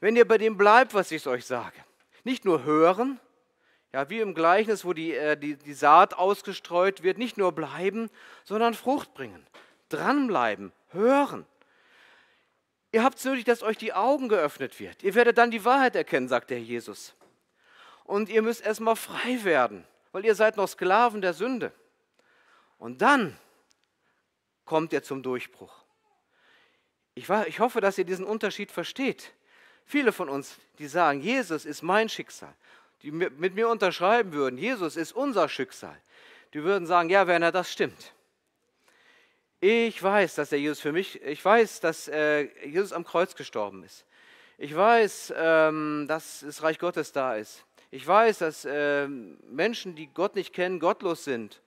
wenn ihr bei dem bleibt, was ich euch sage. Nicht nur hören, ja, wie im Gleichnis, wo die, äh, die, die Saat ausgestreut wird, nicht nur bleiben, sondern Frucht bringen, dranbleiben, hören. Ihr habt es nötig, dass euch die Augen geöffnet wird. Ihr werdet dann die Wahrheit erkennen, sagt der Jesus. Und ihr müsst erstmal frei werden, weil ihr seid noch Sklaven der Sünde. Und dann kommt ihr zum Durchbruch. Ich, war, ich hoffe, dass ihr diesen Unterschied versteht. Viele von uns, die sagen, Jesus ist mein Schicksal, die mit mir unterschreiben würden, Jesus ist unser Schicksal, die würden sagen, ja Werner, das stimmt. Ich weiß, dass der Jesus für mich, ich weiß, dass äh, Jesus am Kreuz gestorben ist. Ich weiß, ähm, dass das Reich Gottes da ist. Ich weiß, dass äh, Menschen, die Gott nicht kennen, gottlos sind.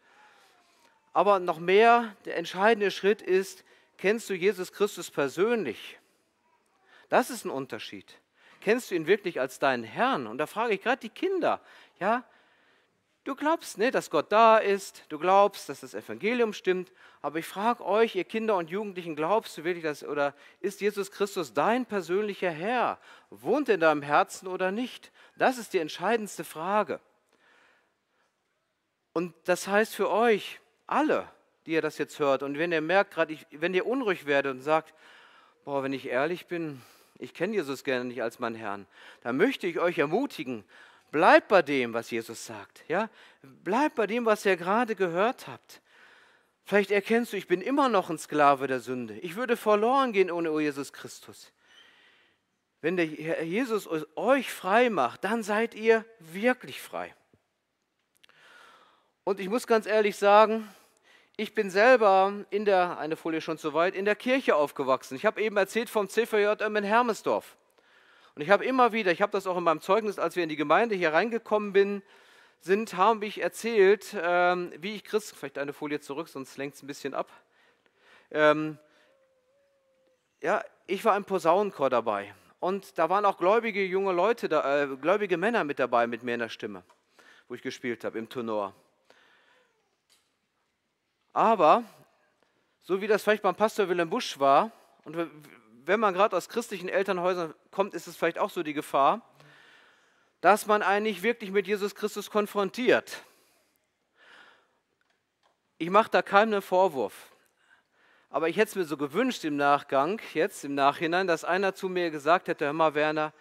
Aber noch mehr, der entscheidende Schritt ist, kennst du Jesus Christus persönlich? Das ist ein Unterschied. Kennst du ihn wirklich als deinen Herrn? Und da frage ich gerade die Kinder, ja, du glaubst, ne, dass Gott da ist, du glaubst, dass das Evangelium stimmt, aber ich frage euch, ihr Kinder und Jugendlichen, glaubst du wirklich das oder ist Jesus Christus dein persönlicher Herr? Wohnt er in deinem Herzen oder nicht? Das ist die entscheidendste Frage. Und das heißt für euch alle, die ihr das jetzt hört, und wenn ihr merkt, gerade wenn ihr unruhig werdet und sagt, boah, wenn ich ehrlich bin, ich kenne Jesus gerne nicht als meinen Herrn, dann möchte ich euch ermutigen, bleibt bei dem, was Jesus sagt. Ja? Bleibt bei dem, was ihr gerade gehört habt. Vielleicht erkennst du, ich bin immer noch ein Sklave der Sünde. Ich würde verloren gehen ohne Jesus Christus. Wenn der Herr Jesus euch frei macht, dann seid ihr wirklich frei. Und ich muss ganz ehrlich sagen, ich bin selber in der, eine Folie schon zu weit, in der Kirche aufgewachsen. Ich habe eben erzählt vom CVJM in Hermesdorf. Und ich habe immer wieder, ich habe das auch in meinem Zeugnis, als wir in die Gemeinde hier reingekommen bin, sind, haben ich erzählt, ähm, wie ich Christ, vielleicht eine Folie zurück, sonst lenkt es ein bisschen ab. Ähm, ja, ich war im Posaunenchor dabei. Und da waren auch gläubige junge Leute, da, äh, gläubige Männer mit dabei, mit mir in der Stimme, wo ich gespielt habe, im Tenor. Aber, so wie das vielleicht beim Pastor Wilhelm Busch war, und wenn man gerade aus christlichen Elternhäusern kommt, ist es vielleicht auch so die Gefahr, dass man einen nicht wirklich mit Jesus Christus konfrontiert. Ich mache da keinem einen Vorwurf. Aber ich hätte es mir so gewünscht im Nachgang, jetzt im Nachhinein, dass einer zu mir gesagt hätte, hör mal Werner,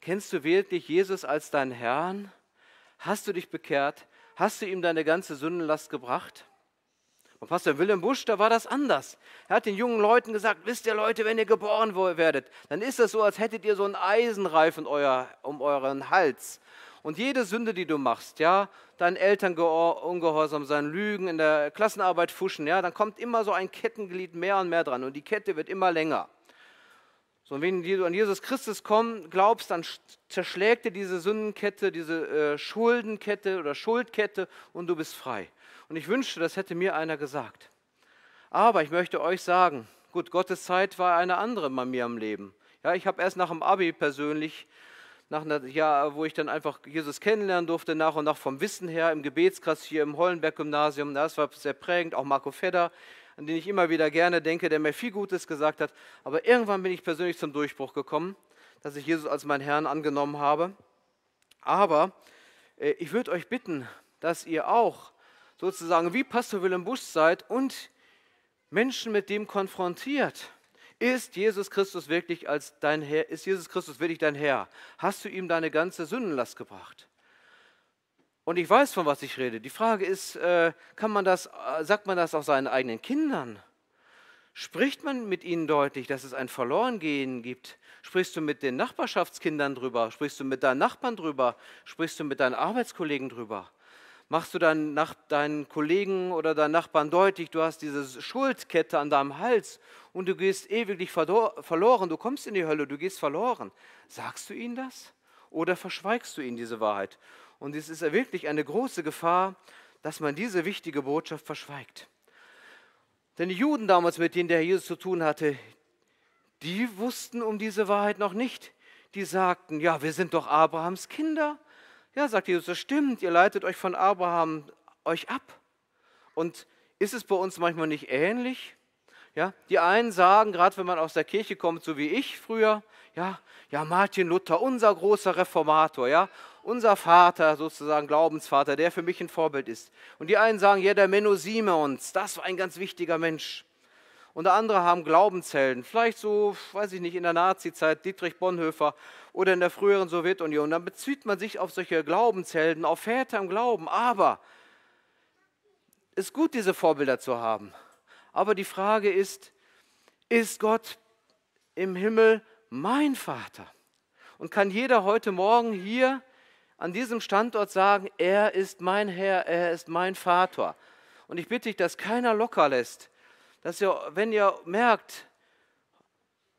kennst du wirklich Jesus als deinen Herrn? Hast du dich bekehrt? Hast du ihm deine ganze Sündenlast gebracht? Und Pastor Willem Busch, da war das anders. Er hat den jungen Leuten gesagt, wisst ihr Leute, wenn ihr geboren werdet, dann ist das so, als hättet ihr so einen Eisenreifen euer, um euren Hals. Und jede Sünde, die du machst, ja, deinen Eltern ungehorsam sein, Lügen, in der Klassenarbeit fuschen, ja, dann kommt immer so ein Kettenglied mehr und mehr dran und die Kette wird immer länger. So, und wenn du an Jesus Christus komm, glaubst, dann zerschlägt dir diese Sündenkette, diese äh, Schuldenkette oder Schuldkette und du bist frei. Und ich wünschte, das hätte mir einer gesagt. Aber ich möchte euch sagen, gut, Gottes Zeit war eine andere bei mir im Leben. Ja, ich habe erst nach dem Abi persönlich, nach einem Jahr, wo ich dann einfach Jesus kennenlernen durfte, nach und nach vom Wissen her im Gebetskreis hier im Hollenberg-Gymnasium, das war sehr prägend, auch Marco Fedder, an den ich immer wieder gerne denke, der mir viel Gutes gesagt hat. Aber irgendwann bin ich persönlich zum Durchbruch gekommen, dass ich Jesus als meinen Herrn angenommen habe. Aber äh, ich würde euch bitten, dass ihr auch sozusagen wie Pastor Willem Busch seid und Menschen mit dem konfrontiert. Ist Jesus Christus wirklich als dein Herr? Ist Jesus Christus wirklich dein Herr? Hast du ihm deine ganze Sündenlast gebracht? Und ich weiß, von was ich rede. Die Frage ist, äh, kann man das, äh, sagt man das auch seinen eigenen Kindern? Spricht man mit ihnen deutlich, dass es ein Verlorengehen gibt? Sprichst du mit den Nachbarschaftskindern drüber? Sprichst du mit deinen Nachbarn drüber? Sprichst du mit deinen Arbeitskollegen drüber? machst du deinen, nach, deinen Kollegen oder deinen Nachbarn deutlich, du hast diese Schuldkette an deinem Hals und du gehst ewiglich verloren, du kommst in die Hölle, du gehst verloren. Sagst du ihnen das oder verschweigst du ihnen diese Wahrheit? Und es ist wirklich eine große Gefahr, dass man diese wichtige Botschaft verschweigt. Denn die Juden damals, mit denen der Herr Jesus zu tun hatte, die wussten um diese Wahrheit noch nicht. Die sagten, ja, wir sind doch Abrahams Kinder. Ja, sagt Jesus, das stimmt, ihr leitet euch von Abraham euch ab. Und ist es bei uns manchmal nicht ähnlich? Ja, die einen sagen, gerade wenn man aus der Kirche kommt, so wie ich früher, ja, ja, Martin Luther, unser großer Reformator, ja, unser Vater, sozusagen Glaubensvater, der für mich ein Vorbild ist. Und die einen sagen, ja, der Menno Simons, das war ein ganz wichtiger Mensch und andere haben Glaubenshellen, vielleicht so, weiß ich nicht, in der Nazizeit Dietrich Bonhoeffer oder in der früheren Sowjetunion. Dann bezieht man sich auf solche Glaubenshelden, auf Väter im Glauben. Aber es ist gut, diese Vorbilder zu haben. Aber die Frage ist, ist Gott im Himmel mein Vater? Und kann jeder heute Morgen hier an diesem Standort sagen, er ist mein Herr, er ist mein Vater. Und ich bitte dich, dass keiner locker lässt, dass ihr, wenn ihr merkt,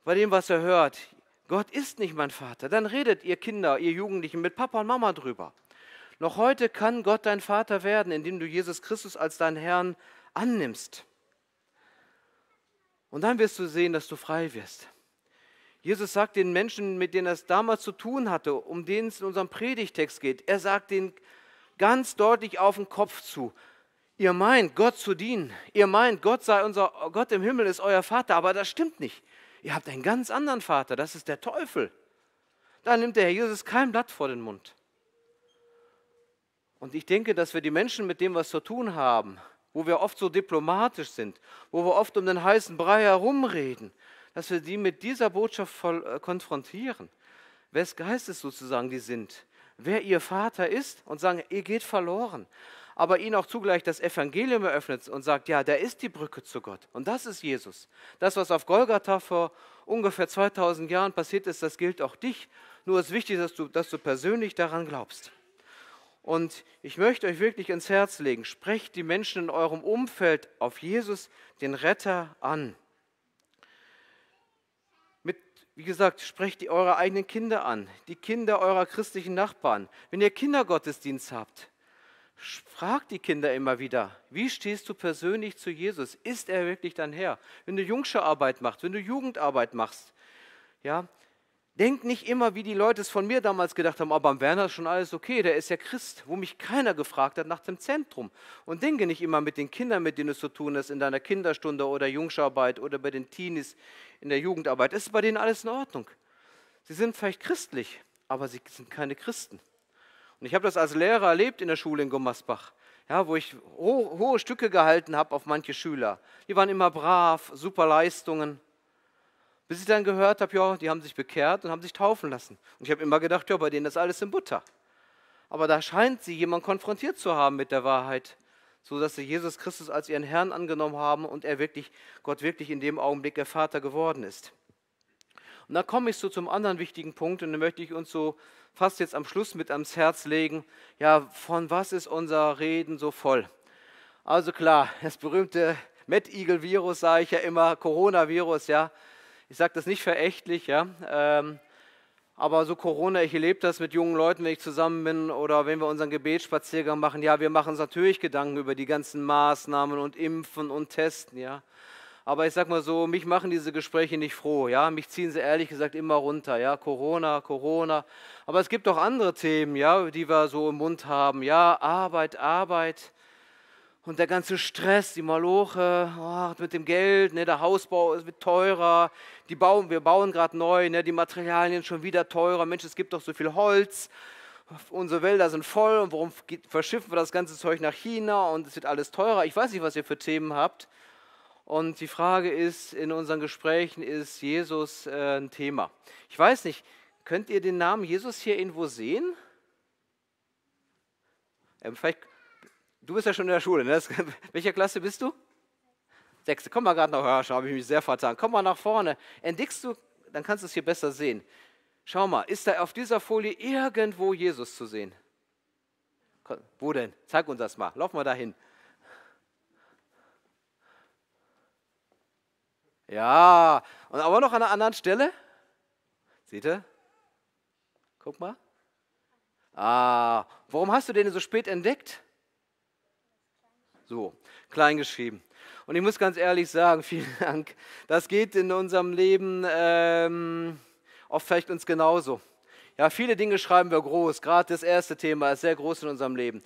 bei dem, was ihr hört, Gott ist nicht mein Vater, dann redet ihr Kinder, ihr Jugendlichen mit Papa und Mama drüber. Noch heute kann Gott dein Vater werden, indem du Jesus Christus als deinen Herrn annimmst. Und dann wirst du sehen, dass du frei wirst. Jesus sagt den Menschen, mit denen er es damals zu tun hatte, um denen es in unserem Predigtext geht, er sagt denen ganz deutlich auf den Kopf zu, ihr meint, Gott zu dienen. Ihr meint, Gott sei unser Gott im Himmel ist euer Vater, aber das stimmt nicht. Ihr habt einen ganz anderen Vater, das ist der Teufel. Da nimmt der Herr Jesus kein Blatt vor den Mund. Und ich denke, dass wir die Menschen mit dem, was zu tun haben, wo wir oft so diplomatisch sind, wo wir oft um den heißen Brei herumreden, dass wir die mit dieser Botschaft äh, konfrontieren, wes Geistes sozusagen die sind, wer ihr Vater ist und sagen, ihr geht verloren. Aber ihnen auch zugleich das Evangelium eröffnet und sagt, ja, da ist die Brücke zu Gott. Und das ist Jesus. Das, was auf Golgatha vor ungefähr 2000 Jahren passiert ist, das gilt auch dich. Nur ist wichtig, dass du, dass du persönlich daran glaubst. Und ich möchte euch wirklich ins Herz legen, sprecht die Menschen in eurem Umfeld auf Jesus, den Retter, an. Wie gesagt, sprecht eure eigenen Kinder an, die Kinder eurer christlichen Nachbarn. Wenn ihr Kindergottesdienst habt, fragt die Kinder immer wieder, wie stehst du persönlich zu Jesus? Ist er wirklich dein Herr? Wenn du Jungscherarbeit machst, wenn du Jugendarbeit machst, ja, Denkt nicht immer, wie die Leute es von mir damals gedacht haben, aber ah, am Werner ist schon alles okay, der ist ja Christ, wo mich keiner gefragt hat nach dem Zentrum. Und denke nicht immer mit den Kindern, mit denen es zu tun hast, in deiner Kinderstunde oder Jungscharbeit oder bei den Teenies in der Jugendarbeit. ist bei denen alles in Ordnung. Sie sind vielleicht christlich, aber sie sind keine Christen. Und ich habe das als Lehrer erlebt in der Schule in Gummersbach, ja, wo ich ho hohe Stücke gehalten habe auf manche Schüler. Die waren immer brav, super Leistungen. Bis ich dann gehört habe, ja, die haben sich bekehrt und haben sich taufen lassen. Und ich habe immer gedacht, ja, bei denen ist alles in Butter. Aber da scheint sie jemand konfrontiert zu haben mit der Wahrheit, so dass sie Jesus Christus als ihren Herrn angenommen haben und er wirklich, Gott wirklich in dem Augenblick ihr Vater geworden ist. Und da komme ich so zum anderen wichtigen Punkt und da möchte ich uns so fast jetzt am Schluss mit ans Herz legen, ja, von was ist unser Reden so voll? Also klar, das berühmte Met-Eagle-Virus sage ich ja immer, Coronavirus, ja, ich sage das nicht verächtlich, ja. Ähm, aber so Corona, ich erlebe das mit jungen Leuten, wenn ich zusammen bin oder wenn wir unseren Gebetsspaziergang machen. Ja, wir machen uns natürlich Gedanken über die ganzen Maßnahmen und Impfen und Testen, ja. Aber ich sag mal so, mich machen diese Gespräche nicht froh, ja. Mich ziehen sie ehrlich gesagt immer runter, ja. Corona, Corona. Aber es gibt auch andere Themen, ja, die wir so im Mund haben, ja. Arbeit, Arbeit. Und der ganze Stress, die Maloche oh, mit dem Geld, ne, der Hausbau wird teurer, die bauen, wir bauen gerade neu, ne, die Materialien schon wieder teurer. Mensch, es gibt doch so viel Holz, unsere Wälder sind voll und warum verschiffen wir das ganze Zeug nach China und es wird alles teurer? Ich weiß nicht, was ihr für Themen habt. Und die Frage ist, in unseren Gesprächen ist Jesus äh, ein Thema. Ich weiß nicht, könnt ihr den Namen Jesus hier irgendwo sehen? Ähm, vielleicht Du bist ja schon in der Schule, ne? [LAUGHS] welcher Klasse bist du? Sechste. Komm mal gerade nach vorne, ja, habe ich mich sehr vertan. Komm mal nach vorne. Entdeckst du, dann kannst du es hier besser sehen. Schau mal, ist da auf dieser Folie irgendwo Jesus zu sehen? Wo denn? Zeig uns das mal. Lauf mal dahin. Ja, und aber noch an einer anderen Stelle. Seht ihr? Guck mal. Ah, warum hast du den so spät entdeckt? So, klein geschrieben. Und ich muss ganz ehrlich sagen, [LAUGHS] vielen Dank. Das geht in unserem Leben ähm, oft vielleicht uns genauso. Ja, viele Dinge schreiben wir groß. Gerade das erste Thema ist sehr groß in unserem Leben.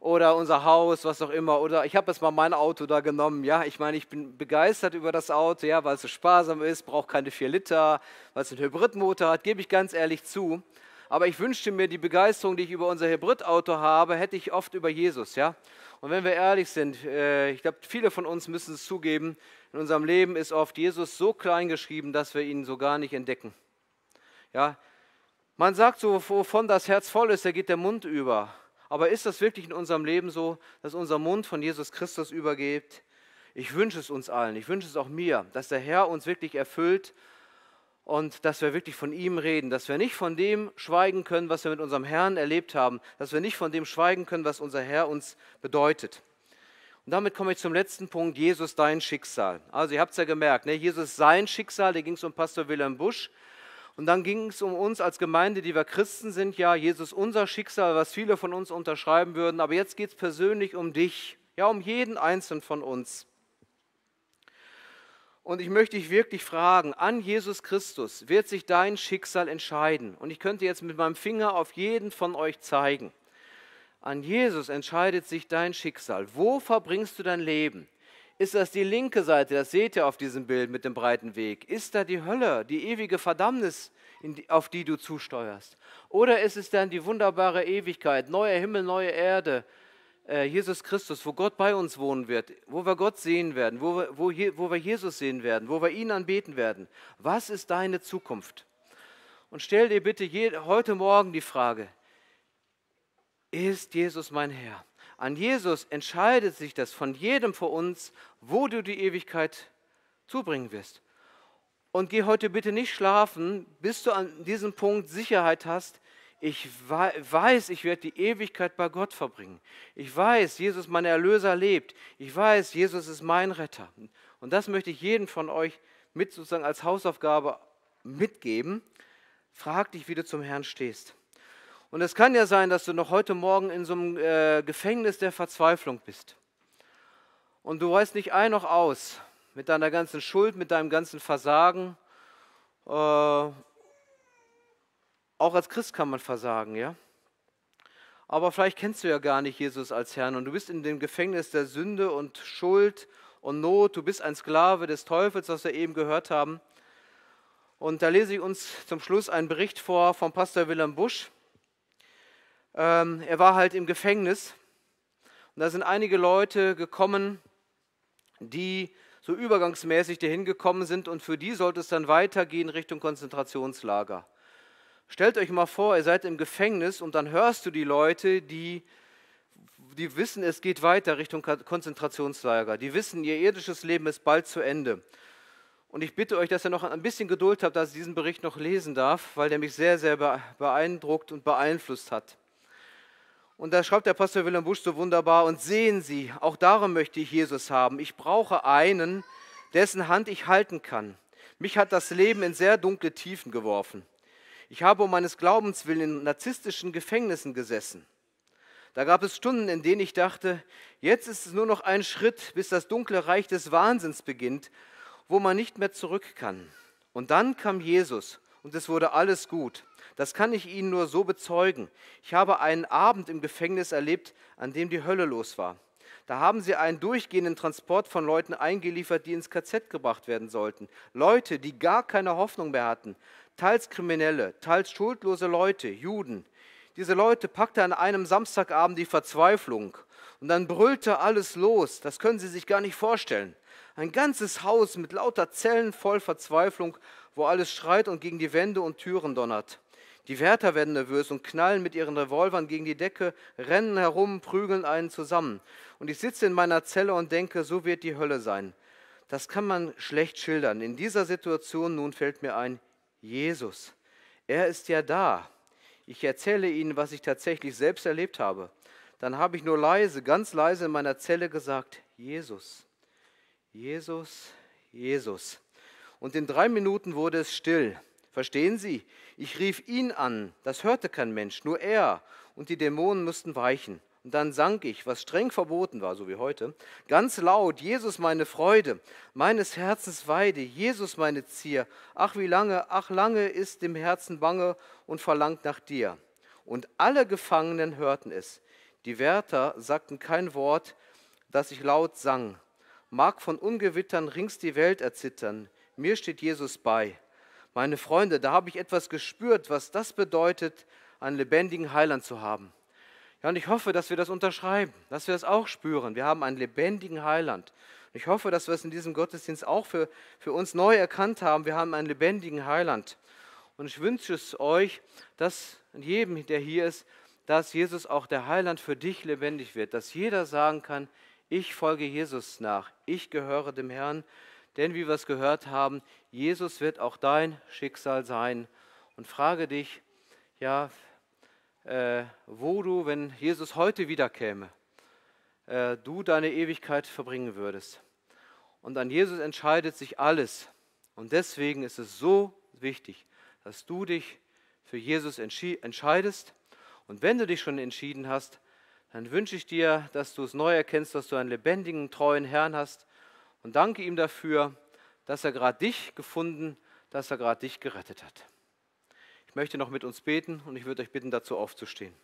Oder unser Haus, was auch immer. Oder ich habe jetzt mal mein Auto da genommen. Ja, ich meine, ich bin begeistert über das Auto, ja, weil es so sparsam ist, braucht keine 4 Liter, weil es einen Hybridmotor hat, gebe ich ganz ehrlich zu. Aber ich wünschte mir, die Begeisterung, die ich über unser Hybridauto habe, hätte ich oft über Jesus, ja. Und wenn wir ehrlich sind, äh, ich glaube, viele von uns müssen es zugeben, in unserem Leben ist oft Jesus so klein geschrieben, dass wir ihn so gar nicht entdecken. Ja, man sagt so, wovon das Herz voll ist, da geht der Mund über. Aber ist das wirklich in unserem Leben so, dass unser Mund von Jesus Christus übergeht? Ich wünsche es uns allen, ich wünsche es auch mir, dass der Herr uns wirklich erfüllt und dass wir wirklich von ihm reden, dass wir nicht von dem schweigen können, was wir mit unserem Herrn erlebt haben, dass wir nicht von dem schweigen können, was unser Herr uns bedeutet. Und damit komme ich zum letzten Punkt, Jesus, dein Schicksal. Also ihr habt es ja gemerkt, ne? Jesus, sein Schicksal, da ging es um Pastor Wilhelm Busch. Und dann ging es um uns als Gemeinde, die wir Christen sind, ja, Jesus, unser Schicksal, was viele von uns unterschreiben würden. Aber jetzt geht es persönlich um dich, ja, um jeden einzelnen von uns. Und ich möchte dich wirklich fragen, an Jesus Christus wird sich dein Schicksal entscheiden. Und ich könnte jetzt mit meinem Finger auf jeden von euch zeigen. An Jesus entscheidet sich dein Schicksal. Wo verbringst du dein Leben? Ist das die linke Seite, das seht ihr auf diesem Bild mit dem breiten Weg? Ist da die Hölle, die ewige Verdammnis, auf die du zusteuerst? Oder ist es dann die wunderbare Ewigkeit, neuer Himmel, neue Erde, äh, Jesus Christus, wo Gott bei uns wohnen wird, wo wir Gott sehen werden, wo wir, wo, wo wir Jesus sehen werden, wo wir ihn anbeten werden. Was ist deine Zukunft? Und stell dir bitte heute Morgen die Frage, ist Jesus mein Herr? An Jesus entscheidet sich das von jedem von uns, wo du die Ewigkeit zubringen wirst. Und geh heute bitte nicht schlafen, bis du an diesem Punkt Sicherheit hast, ich weiß, ich werde die Ewigkeit bei Gott verbringen. Ich weiß, Jesus, mein Erlöser, lebt. Ich weiß, Jesus ist mein Retter. Und das möchte ich jedem von euch mit sozusagen als Hausaufgabe mitgeben. Frag dich, wie du zum Herrn stehst. Und es kann ja sein, dass du noch heute Morgen in so einem äh, Gefängnis der Verzweiflung bist. Und du weißt nicht ein noch aus mit deiner ganzen Schuld, mit deinem ganzen Versagen. Äh, auch als Christ kann man versagen, ja? Aber vielleicht kennst du ja gar nicht Jesus als Herrn und du bist in dem Gefängnis der Sünde und Schuld und Not. Du bist ein Sklave des Teufels, was wir eben gehört haben. Und da lese ich uns zum Schluss einen Bericht vor vom Pastor Wilhelm Busch. Ähm, er war halt im Gefängnis und da sind einige Leute gekommen, die so übergangsmäßig dahin gekommen sind und für die sollte es dann weitergehen Richtung Konzentrationslager. Stellt euch mal vor, ihr seid im Gefängnis und dann hörst du die Leute, die, die wissen, es geht weiter Richtung Konzentrationslager. Die wissen, ihr irdisches Leben ist bald zu Ende. Und ich bitte euch, dass ihr noch ein bisschen Geduld habt, dass ich diesen Bericht noch lesen darf, weil der mich sehr, sehr beeindruckt und beeinflusst hat. Und da schreibt der Pastor Wilhelm Busch so wunderbar, und sehen Sie, auch darum möchte ich Jesus haben. Ich brauche einen, dessen Hand ich halten kann. Mich hat das Leben in sehr dunkle Tiefen geworfen. Ich habe um meines Glaubens willen in narzisstischen Gefängnissen gesessen. Da gab es Stunden, in denen ich dachte, jetzt ist es nur noch ein Schritt, bis das dunkle Reich des Wahnsinns beginnt, wo man nicht mehr zurück kann. Und dann kam Jesus und es wurde alles gut. Das kann ich Ihnen nur so bezeugen. Ich habe einen Abend im Gefängnis erlebt, an dem die Hölle los war. Da haben sie einen durchgehenden Transport von Leuten eingeliefert, die ins KZ gebracht werden sollten. Leute, die gar keine Hoffnung mehr hatten teils Kriminelle, teils schuldlose Leute, Juden. Diese Leute packte an einem Samstagabend die Verzweiflung und dann brüllte alles los. Das können Sie sich gar nicht vorstellen. Ein ganzes Haus mit lauter Zellen voll Verzweiflung, wo alles schreit und gegen die Wände und Türen donnert. Die Wärter werden nervös und knallen mit ihren Revolvern gegen die Decke, rennen herum, prügeln einen zusammen. Und ich sitze in meiner Zelle und denke, so wird die Hölle sein. Das kann man schlecht schildern. In dieser Situation nun fällt mir ein, Jesus. Er ist ja da. Ich erzähle Ihnen, was ich tatsächlich selbst erlebt habe. Dann habe ich nur leise, ganz leise in meiner Zelle gesagt, Jesus, Jesus, Jesus. Und in drei Minuten wurde es still. Verstehen Sie? Ich rief ihn an, das hörte kein Mensch, nur er. Und die Dämonen mussten weichen. Und dann sang ich, was streng verboten war, so wie heute, ganz laut, Jesus meine Freude, meines Herzens Weide, Jesus meine Zier, ach wie lange, ach lange ist dem Herzen bange und verlangt nach dir. Und alle Gefangenen hörten es. Die Wärter sagten kein Wort, dass ich laut sang. Mag von Ungewittern rings die Welt erzittern, mir steht Jesus bei. Meine Freunde, da habe ich etwas gespürt, was das bedeutet, einen lebendigen Heiland zu haben. Ja, und ich hoffe, dass wir das unterschreiben, dass wir das auch spüren. Wir haben einen lebendigen Heiland. Ich hoffe, dass wir es in diesem Gottesdienst auch für, für uns neu erkannt haben. Wir haben einen lebendigen Heiland. Und ich wünsche es euch, dass jedem, der hier ist, dass Jesus auch der Heiland für dich lebendig wird, dass jeder sagen kann, ich folge Jesus nach, ich gehöre dem Herrn, denn wie wir es gehört haben, Jesus wird auch dein Schicksal sein. Und frage dich, ja, äh, wo du, wenn Jesus heute wiederkäme, äh, du deine Ewigkeit verbringen würdest. Und an Jesus entscheidet sich alles. Und deswegen ist es so wichtig, dass du dich für Jesus entscheidest. Und wenn du dich schon entschieden hast, dann wünsche ich dir, dass du es neu erkennst, dass du einen lebendigen, treuen Herrn hast. Und danke ihm dafür, dass er gerade dich gefunden, dass er gerade dich gerettet hat. Ich möchte noch mit uns beten und ich würde euch bitten, dazu aufzustehen.